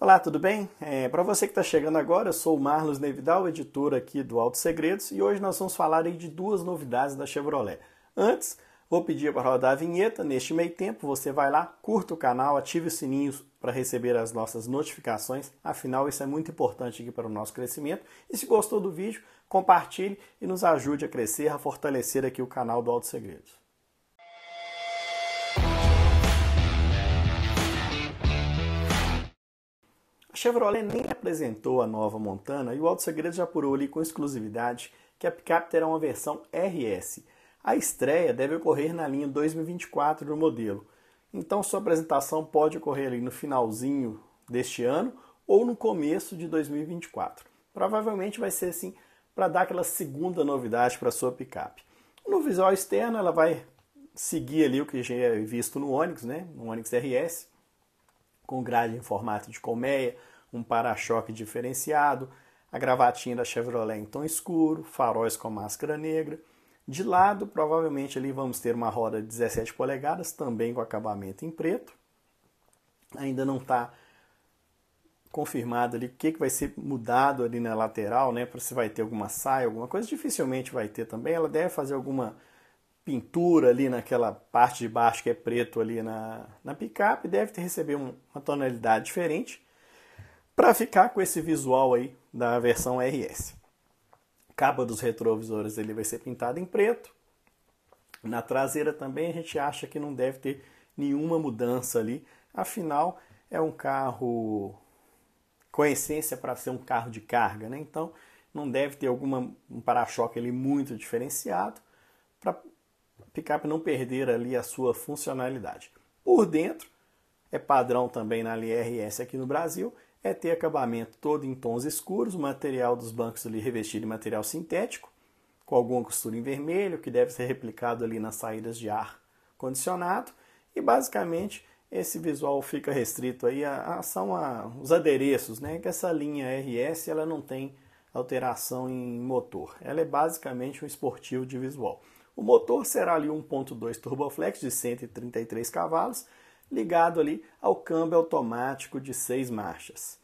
Olá, tudo bem? É, Para você que está chegando agora, eu sou o Marlos Nevidal, editor aqui do Alto Segredos, e hoje nós vamos falar de duas novidades da Chevrolet. Antes, Vou pedir para rodar a vinheta. Neste meio tempo, você vai lá, curta o canal, ative os sininhos para receber as nossas notificações. Afinal, isso é muito importante aqui para o nosso crescimento. E se gostou do vídeo, compartilhe e nos ajude a crescer, a fortalecer aqui o canal do Alto Segredos. Chevrolet nem apresentou a nova Montana e o Alto Segredo já apurou ali com exclusividade que a picape terá uma versão RS. A estreia deve ocorrer na linha 2024 do modelo, então sua apresentação pode ocorrer ali no finalzinho deste ano ou no começo de 2024. Provavelmente vai ser assim para dar aquela segunda novidade para sua picape. No visual externo, ela vai seguir ali o que já é visto no Onix, né? No Onix RS com grade em formato de colmeia, um para-choque diferenciado, a gravatinha da Chevrolet em tom escuro, faróis com máscara negra. De lado, provavelmente ali vamos ter uma roda de 17 polegadas, também com acabamento em preto. Ainda não está confirmado ali o que, que vai ser mudado ali na lateral, né? Para se vai ter alguma saia, alguma coisa. Dificilmente vai ter também. Ela deve fazer alguma pintura ali naquela parte de baixo que é preto ali na, na picape, deve ter recebido um, uma tonalidade diferente para ficar com esse visual aí da versão RS. Capa dos retrovisores ele vai ser pintado em preto. Na traseira também a gente acha que não deve ter nenhuma mudança ali, afinal é um carro com essência para ser um carro de carga, né? Então não deve ter alguma um para-choque ali muito diferenciado para picape não perder ali a sua funcionalidade. Por dentro, é padrão também na LRS aqui no Brasil, é ter acabamento todo em tons escuros, o material dos bancos ali revestido em material sintético, com alguma costura em vermelho, que deve ser replicado ali nas saídas de ar condicionado, e basicamente esse visual fica restrito aí a, a são a, os adereços, né? Que essa linha RS ela não tem alteração em motor, ela é basicamente um esportivo de visual. O motor será ali 1.2 turboflex de 133 cavalos, ligado ali ao câmbio automático de seis marchas.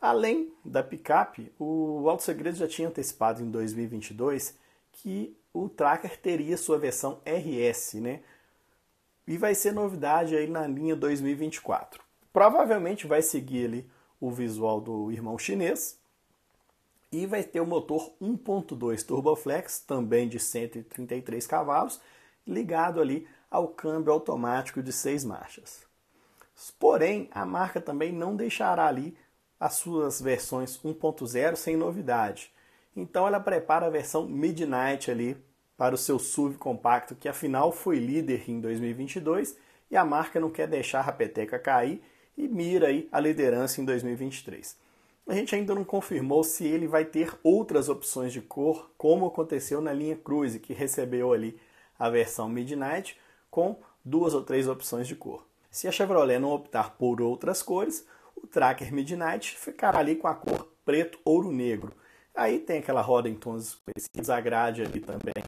Além da picape, o Alto Segredo já tinha antecipado em 2022 que o Tracker teria sua versão RS, né? E vai ser novidade aí na linha 2024. Provavelmente vai seguir ali o visual do irmão chinês, e vai ter o motor 1.2 Turboflex, também de 133 cavalos, ligado ali ao câmbio automático de seis marchas. Porém, a marca também não deixará ali as suas versões 1.0 sem novidade. Então ela prepara a versão Midnight ali para o seu SUV compacto, que afinal foi líder em 2022 e a marca não quer deixar a peteca cair e mira aí a liderança em 2023. A gente ainda não confirmou se ele vai ter outras opções de cor, como aconteceu na linha Cruise que recebeu ali a versão Midnight com duas ou três opções de cor. Se a Chevrolet não optar por outras cores, o Tracker Midnight ficará ali com a cor preto ouro negro. Aí tem aquela roda em tons específicos, a grade ali também,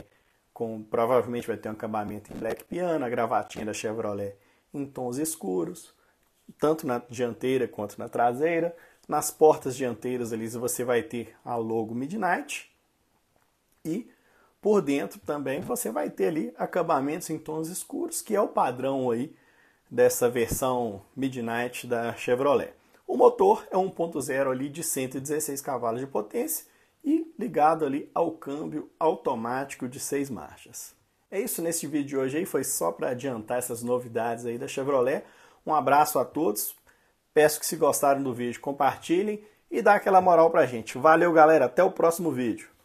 com provavelmente vai ter um acabamento em black piano, a gravatinha da Chevrolet em tons escuros, tanto na dianteira quanto na traseira. Nas portas dianteiras ali você vai ter a logo Midnight e por dentro também você vai ter ali acabamentos em tons escuros, que é o padrão aí dessa versão Midnight da Chevrolet. O motor é 1.0 ali de 116 cavalos de potência e ligado ali ao câmbio automático de seis marchas. É isso neste vídeo de hoje aí, foi só para adiantar essas novidades aí da Chevrolet. Um abraço a todos. Peço que se gostaram do vídeo, compartilhem e dá aquela moral pra gente. Valeu, galera, até o próximo vídeo.